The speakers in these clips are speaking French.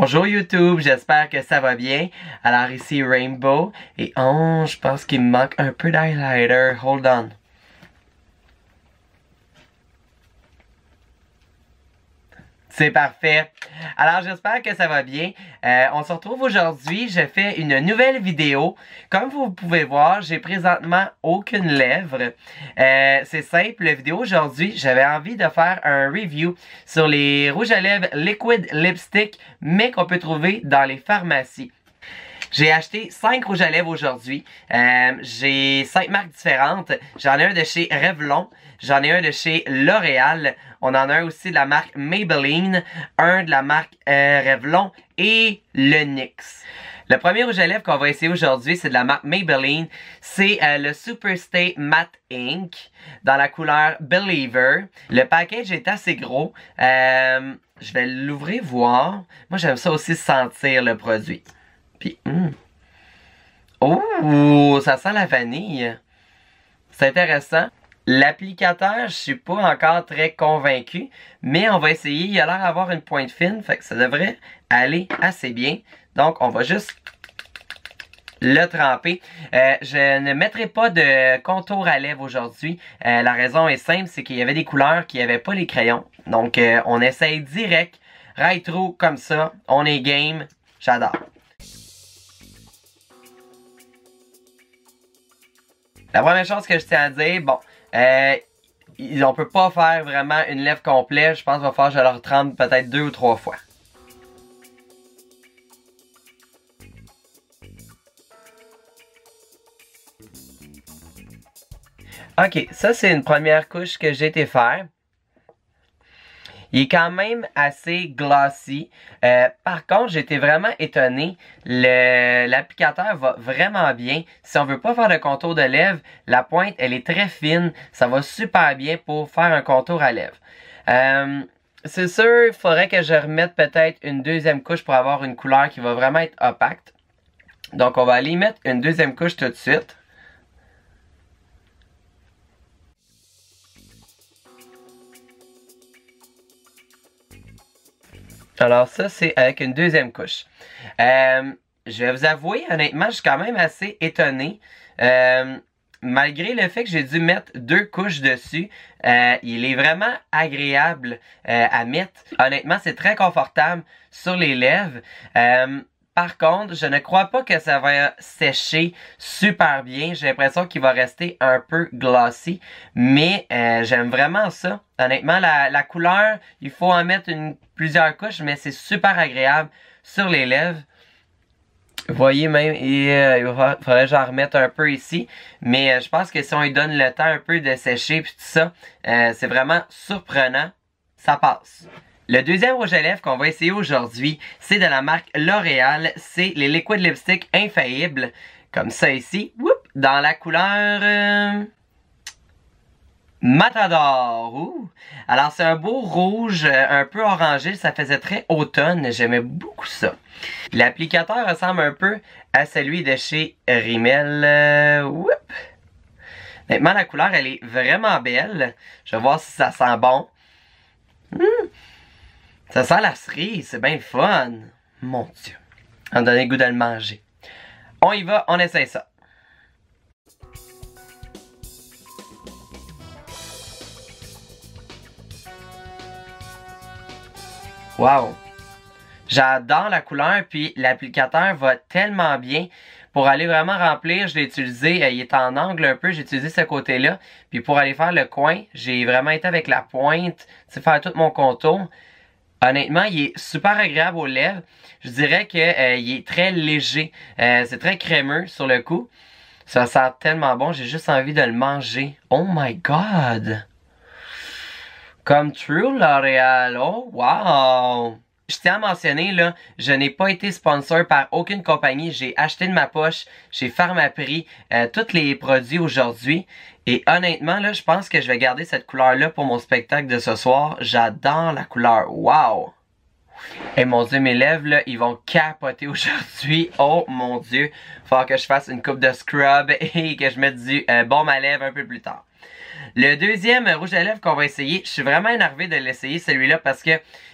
Bonjour YouTube, j'espère que ça va bien. Alors ici Rainbow et oh, je pense qu'il me manque un peu d'highlighter. Hold on. C'est parfait. Alors, j'espère que ça va bien. Euh, on se retrouve aujourd'hui. Je fais une nouvelle vidéo. Comme vous pouvez voir, j'ai présentement aucune lèvre. Euh, c'est simple, la vidéo aujourd'hui, j'avais envie de faire un review sur les rouges à lèvres liquid lipstick, mais qu'on peut trouver dans les pharmacies. J'ai acheté 5 rouges à lèvres aujourd'hui. Euh, j'ai 5 marques différentes. J'en ai un de chez Revlon. J'en ai un de chez L'Oréal. On en a un aussi de la marque Maybelline. Un de la marque euh, Revlon. Et le NYX. Le premier rouge à lèvres qu'on va essayer aujourd'hui, c'est de la marque Maybelline. C'est euh, le Superstay Matte Ink dans la couleur Believer. Le package est assez gros. je vais l'ouvrir, voir. Moi, j'aime ça aussi sentir le produit. Hmm. Oh, ça sent la vanille. C'est intéressant. L'applicateur, je suis pas encore très convaincu, mais on va essayer. Il a l'air d'avoir une pointe fine, fait que ça devrait aller assez bien. Donc, on va juste le tremper. Euh, je ne mettrai pas de contour à lèvres aujourd'hui. Euh, la raison est simple, c'est qu'il y avait des couleurs qui n'avaient pas les crayons. Donc, euh, on essaye direct, right through, comme ça. On est game. J'adore. La première chose que je tiens à dire, bon, on euh, on peut pas faire vraiment une lèvre complète. Je pense qu'il va falloir que je leur trempe peut-être deux ou trois fois. Ok, ça c'est une première couche que j'ai été faire. Il est quand même assez glossy. Euh, par contre, j'étais vraiment étonné. L'applicateur va vraiment bien. Si on veut pas faire de contour de lèvres, la pointe, elle est très fine. Ça va super bien pour faire un contour à lèvres. Euh, c'est sûr, il faudrait que je remette peut-être une deuxième couche pour avoir une couleur qui va vraiment être opaque. Donc, on va aller mettre une deuxième couche tout de suite. Alors ça, c'est avec une deuxième couche. Euh, je vais vous avouer, honnêtement, je suis quand même assez étonné. Euh, malgré le fait que j'ai dû mettre deux couches dessus, euh, il est vraiment agréable à mettre. Honnêtement, c'est très confortable sur les lèvres. Par contre, je ne crois pas que ça va sécher super bien. J'ai l'impression qu'il va rester un peu glossy. Mais euh, j'aime vraiment ça. Honnêtement, la, couleur, il faut en mettre plusieurs couches, mais c'est super agréable sur les lèvres. Vous voyez même, il, euh, faudrait que j'en remette un peu ici. Mais euh, je pense que si on lui donne le temps un peu de sécher puis tout ça, c'est vraiment surprenant. Ça passe. Le deuxième rouge à lèvres qu'on va essayer aujourd'hui, c'est de la marque L'Oréal. C'est les liquid lipstick infaillibles, comme ça ici, dans la couleur... Euh, matador. Alors c'est un beau rouge, euh, un peu orangé, ça faisait très automne, j'aimais beaucoup ça. L'applicateur ressemble un peu à celui de chez Rimmel. Euh, Maintenant la couleur elle est vraiment belle. Je vais voir si ça sent bon. Hmm! Ça sent la cerise, c'est bien fun. Mon Dieu. On me donne le goût de le manger. On y va, on essaie ça. Wow! J'adore la couleur, puis l'applicateur va tellement bien. Pour aller vraiment remplir, je l'ai utilisé, euh, il est en angle un peu, j'ai utilisé ce côté-là. Puis pour aller faire le coin, j'ai vraiment été avec la pointe, tu faire tout mon contour. Honnêtement, il est super agréable aux lèvres. Je dirais que euh, est très léger. Euh, c'est très crémeux sur le coup. Ça sent tellement bon, j'ai juste envie de le manger. Oh my god! Comme True L'Oréal, oh wow! Je tiens à mentionner, là, je n'ai pas été sponsor par aucune compagnie. J'ai acheté de ma poche chez Pharmaprix euh, tous les produits aujourd'hui. Et honnêtement, là, je pense que je vais garder cette couleur-là pour mon spectacle de ce soir. J'adore la couleur. Wow! Et eh, mon dieu, mes lèvres, ils vont capoter aujourd'hui. Oh mon dieu, faut que je fasse une coupe de scrub et que je mette du euh, bon à lèvres un peu plus tard. Le deuxième rouge à lèvres qu'on va essayer, je suis vraiment énervé de l'essayer celui-là parce que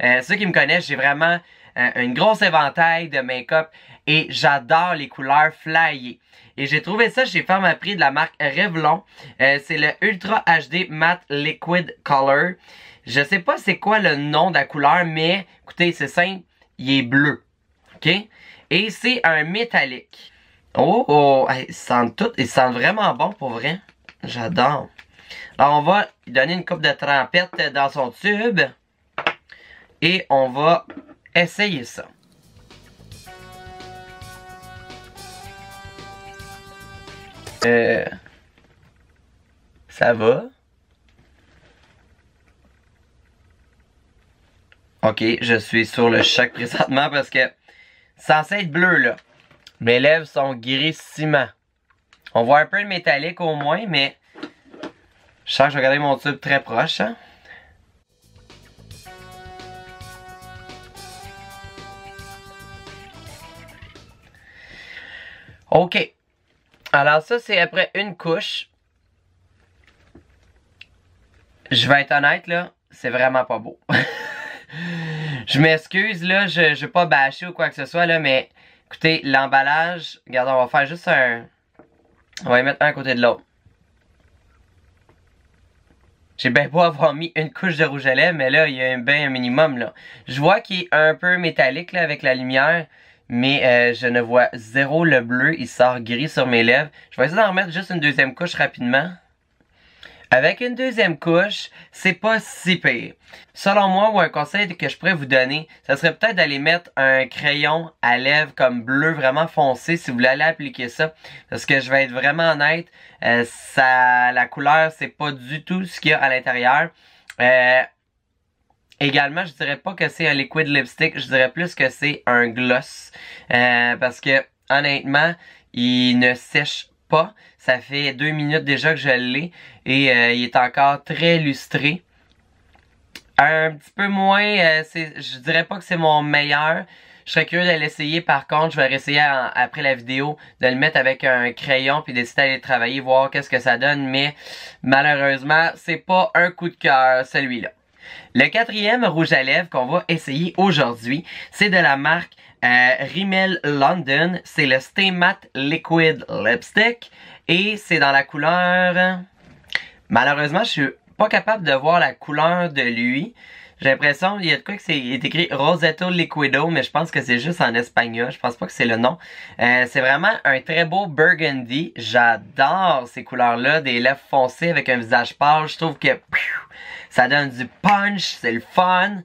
euh, ceux qui me connaissent, j'ai vraiment un euh, une grosse éventail de make-up et j'adore les couleurs flyées. Et j'ai trouvé ça chez Femme à Prix de la marque Revlon. Euh, c'est le Ultra HD Matte Liquid Color. Je sais pas c'est quoi le nom de la couleur, mais écoutez, c'est simple, il est bleu. OK? Et c'est un métallique. Oh, oh, Il tout, il sent vraiment bon pour vrai. J'adore. Alors, on va lui donner une coupe de trempette dans son tube. Et on va essayer ça. Euh, ça va. Ok, je suis sur le choc présentement parce que c'est censé être bleu là. Mes lèvres sont gris ciment. On voit un peu le métallique au moins, mais je sens que je vais mon tube très proche. Hein. OK. Alors ça, c'est après une couche. Je vais être honnête, là, c'est vraiment pas beau. je m'excuse, là, je, je vais pas bâcher ou quoi que ce soit, là, mais écoutez, l'emballage, regardez, on va faire juste un... On va y mettre un à côté de l'autre. J'ai bien beau avoir mis une couche de rouge à lèvres, mais là, il y a un un minimum, là. Je vois qu'il est un peu métallique, là, avec la lumière, mais euh, je ne vois zéro le bleu. Il sort gris sur mes lèvres. Je vais essayer d'en remettre juste une deuxième couche rapidement. Avec une deuxième couche, c'est pas si pire. Selon moi, ou un conseil que je pourrais vous donner, ça serait peut-être d'aller mettre un crayon à lèvres comme bleu vraiment foncé si vous voulez aller appliquer ça. Parce que je vais être vraiment honnête, euh, ça, la couleur, c'est pas du tout ce qu'il y a à l'intérieur. Euh, également, je dirais pas que c'est un liquid lipstick, je dirais plus que c'est un gloss. Euh, parce que, honnêtement, il ne sèche pas. Ça fait deux minutes déjà que je l'ai et euh, il est encore très lustré. Un petit peu moins, euh, je dirais pas que c'est mon meilleur. Je serais curieux de l'essayer par contre, je vais essayer après la vidéo de le mettre avec un crayon puis d'essayer d'aller travailler, voir qu'est-ce que ça donne, mais malheureusement, c'est pas un coup de cœur celui-là. Le quatrième rouge à lèvres qu'on va essayer aujourd'hui, c'est de la marque euh, Rimmel London, c'est le Stay Matte Liquid Lipstick. Et c'est dans la couleur... Malheureusement, je suis pas capable de voir la couleur de lui. J'ai l'impression, il y a de quoi que c'est écrit Rosetto Liquido, mais je pense que c'est juste en espagnol. Je pense pas que c'est le nom. Euh, c'est vraiment un très beau burgundy. J'adore ces couleurs-là, des lèvres foncées avec un visage pâle. Je trouve que ça donne du punch, c'est le fun.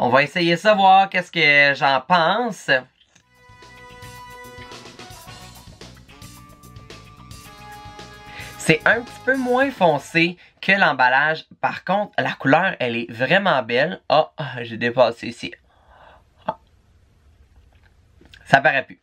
On va essayer de savoir qu'est-ce que j'en pense. C'est un petit peu moins foncé que l'emballage. Par contre, la couleur, elle est vraiment belle. Ah, oh, j'ai dépassé ici. Ah. Ça paraît plus.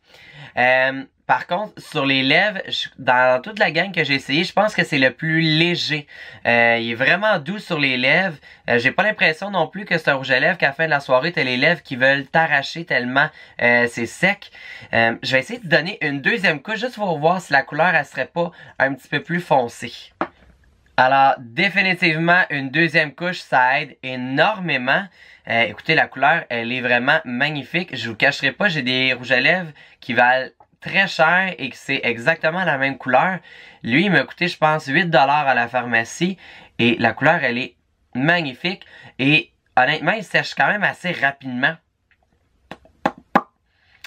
Euh, par contre, sur les lèvres, dans toute la gang que j'ai essayé, je pense que c'est le plus léger. Euh, il est vraiment doux sur les lèvres. Euh, j'ai pas l'impression non plus que c'est un rouge à lèvres qu'à la fin de la soirée, t'as les lèvres qui veulent t'arracher tellement euh, c'est sec. je vais essayer de donner une deuxième couche juste pour voir si la couleur, elle serait pas un petit peu plus foncée. Alors, définitivement, une deuxième couche, ça aide énormément. écoutez, la couleur, elle est vraiment magnifique. Je vous cacherai pas, j'ai des rouges à lèvres qui valent très cher et que c'est exactement la même couleur. Lui, il m'a coûté, je pense, 8$ à la pharmacie et la couleur, elle est magnifique et honnêtement, il sèche quand même assez rapidement.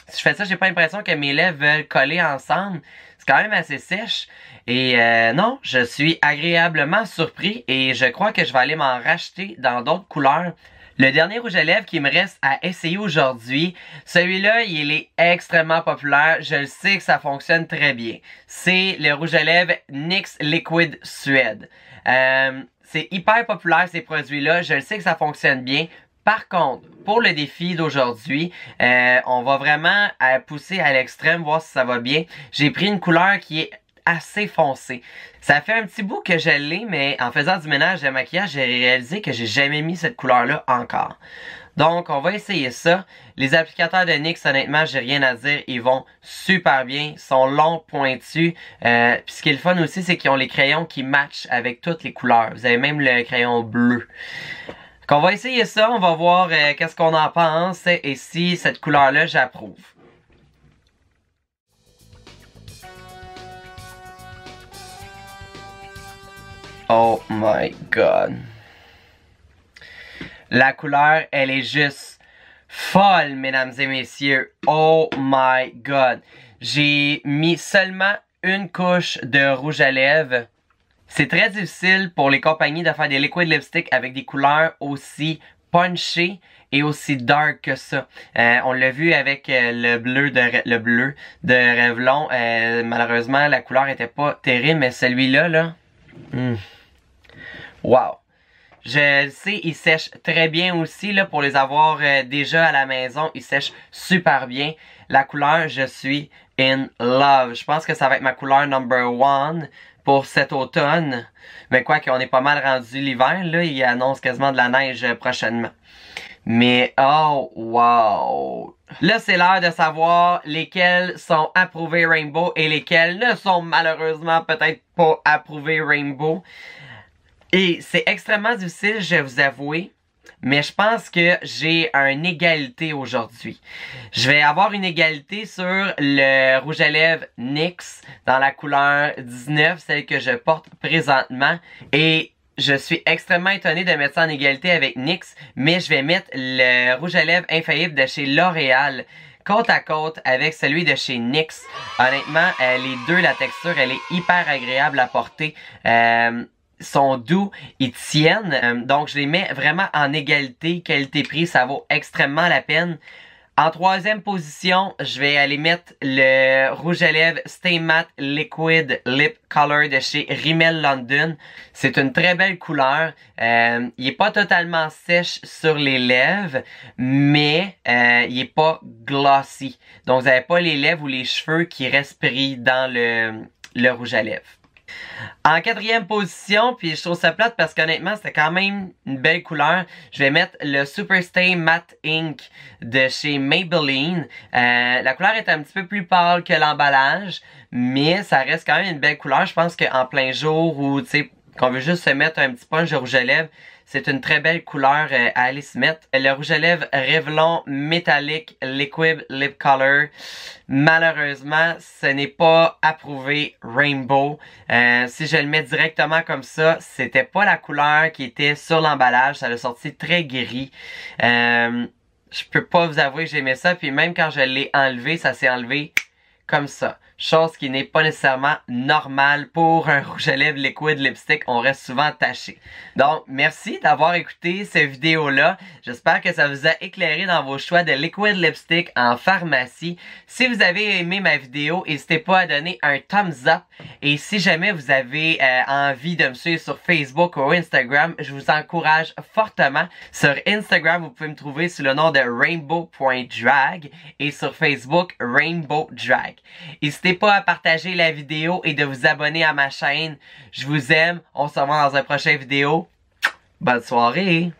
Si je fais ça, j'ai pas l'impression que mes lèvres veulent coller ensemble. C'est quand même assez sèche. Et euh, non, je suis agréablement surpris et je crois que je vais aller m'en racheter dans d'autres couleurs. Le dernier rouge à lèvres qui me reste à essayer aujourd'hui, celui-là, il est extrêmement populaire. Je le sais que ça fonctionne très bien. C'est le rouge à lèvres NYX Liquid Suede. Euh, c'est hyper populaire ces produits-là. Je le sais que ça fonctionne bien. Par contre, pour le défi d'aujourd'hui, euh, on va vraiment euh, pousser à l'extrême, voir si ça va bien. J'ai pris une couleur qui est assez foncé. Ça fait un petit bout que je l'ai, mais en faisant du ménage de maquillage, j'ai réalisé que j'ai jamais mis cette couleur-là encore. Donc, on va essayer ça. Les applicateurs de NYX, honnêtement, j'ai rien à dire. Ils vont super bien. Ils sont longs, pointus. Euh, puis ce qui est le fun aussi, c'est qu'ils ont les crayons qui matchent avec toutes les couleurs. Vous avez même le crayon bleu. Donc, on va essayer ça. On va voir euh, qu'est-ce qu'on en pense et si cette couleur-là, j'approuve. Oh my god. La couleur, elle est juste folle, mesdames et messieurs. Oh my god. J'ai mis seulement une couche de rouge à lèvres. C'est très difficile pour les compagnies de faire des liquid lipsticks avec des couleurs aussi punchées et aussi dark que ça. Euh, on l'a vu avec euh, le bleu de le bleu Revlon. Euh, malheureusement, la couleur était pas terrible, mais celui-là, là, hmm. Wow! Je le sais, ils sèchent très bien aussi. Là, pour les avoir euh, déjà à la maison, ils sèchent super bien. La couleur, je suis in love. Je pense que ça va être ma couleur number one pour cet automne. Mais quoi qu'on ait pas mal rendu l'hiver, là, il annonce quasiment de la neige prochainement. Mais oh wow! Là, c'est l'heure de savoir lesquels sont approuvés Rainbow et lesquels ne sont malheureusement peut-être pas approuvés Rainbow. Et c'est extrêmement difficile, je vais vous avouer, mais je pense que j'ai une égalité aujourd'hui. Je vais avoir une égalité sur le rouge à lèvres NYX dans la couleur 19, celle que je porte présentement. Et je suis extrêmement étonné de mettre ça en égalité avec NYX, mais je vais mettre le rouge à lèvres infaillible de chez L'Oréal côte à côte avec celui de chez NYX. Honnêtement, euh, les deux, la texture, elle est hyper agréable à porter. Euh, sont doux, ils tiennent. Euh, donc, je les mets vraiment en égalité qualité-prix. Ça vaut extrêmement la peine. En troisième position, je vais aller mettre le rouge à lèvres Stay Matte Liquid Lip Color de chez Rimmel London. C'est une très belle couleur. Euh, il n'est pas totalement sèche sur les lèvres, mais euh, il est pas glossy. Donc, vous n'avez pas les lèvres ou les cheveux qui restent dans le, le rouge à lèvres. En quatrième position, puis je trouve ça plate parce qu'honnêtement, c'était quand même une belle couleur. Je vais mettre le Superstay Matte Ink de chez Maybelline. Euh, la couleur est un petit peu plus pâle que l'emballage, mais ça reste quand même une belle couleur. Je pense qu'en plein jour ou, tu sais, qu'on veut juste se mettre un petit punch de rouge à lèvres, c'est une très belle couleur euh, à aller se mettre. Le rouge à lèvres Revlon Metallic Liquid Lip Color. Malheureusement, ce n'est pas approuvé Rainbow. Euh, si je le mets directement comme ça, c'était pas la couleur qui était sur l'emballage. Ça l'a sorti très gris. Euh, je peux pas vous avouer que j'aimais ça. Puis même quand je l'ai enlevé, ça s'est enlevé comme ça chose qui n'est pas nécessairement normale pour un rouge à lèvres liquide lipstick. On reste souvent taché. Donc, merci d'avoir écouté cette vidéo-là. J'espère que ça vous a éclairé dans vos choix de liquid lipstick en pharmacie. Si vous avez aimé ma vidéo, n'hésitez pas à donner un thumbs up. Et si jamais vous avez euh, envie de me suivre sur Facebook ou Instagram, je vous encourage fortement. Sur Instagram, vous pouvez me trouver sous le nom de rainbow.drag et sur Facebook, rainbow drag. N'hésitez pas à partager la vidéo et de vous abonner à ma chaîne. Je vous aime. On se revoit dans une prochaine vidéo. Bonne soirée.